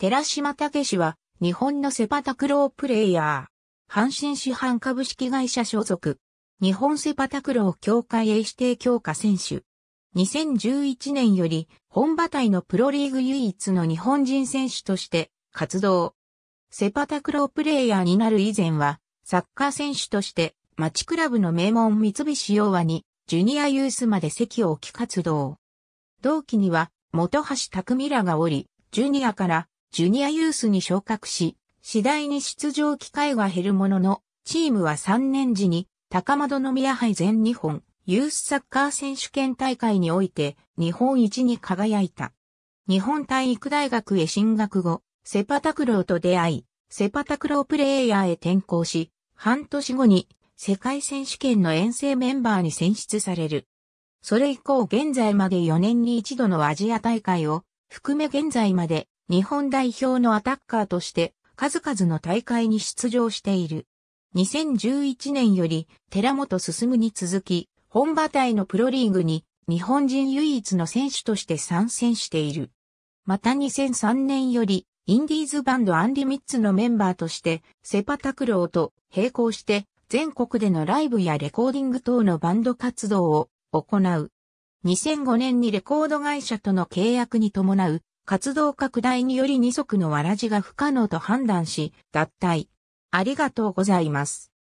寺島武は、日本のセパタクロープレイヤー。阪神市販株式会社所属。日本セパタクロー協会へ指定強化選手。2011年より、本場隊のプロリーグ唯一の日本人選手として活動。セパタクロープレイヤーになる以前は、サッカー選手として、町クラブの名門三菱洋和に、ジュニアユースまで席を置き活動。同期には、元橋匠らがおり、ジュニアからジュニアユースに昇格し、次第に出場機会は減るものの、チームは3年時に高円宮杯全日本ユースサッカー選手権大会において日本一に輝いた。日本体育大学へ進学後、セパタクローと出会い、セパタクロープレイヤーへ転向し、半年後に世界選手権の遠征メンバーに選出される。それ以降現在まで4年に一度のアジア大会を含め現在まで日本代表のアタッカーとして数々の大会に出場している。2011年より寺本進に続き、本場隊のプロリーグに日本人唯一の選手として参戦している。また2003年よりインディーズバンドアンリミッツのメンバーとしてセパタクローと並行して全国でのライブやレコーディング等のバンド活動を行う。2005年にレコード会社との契約に伴う活動拡大により二足のわらじが不可能と判断し、脱退。ありがとうございます。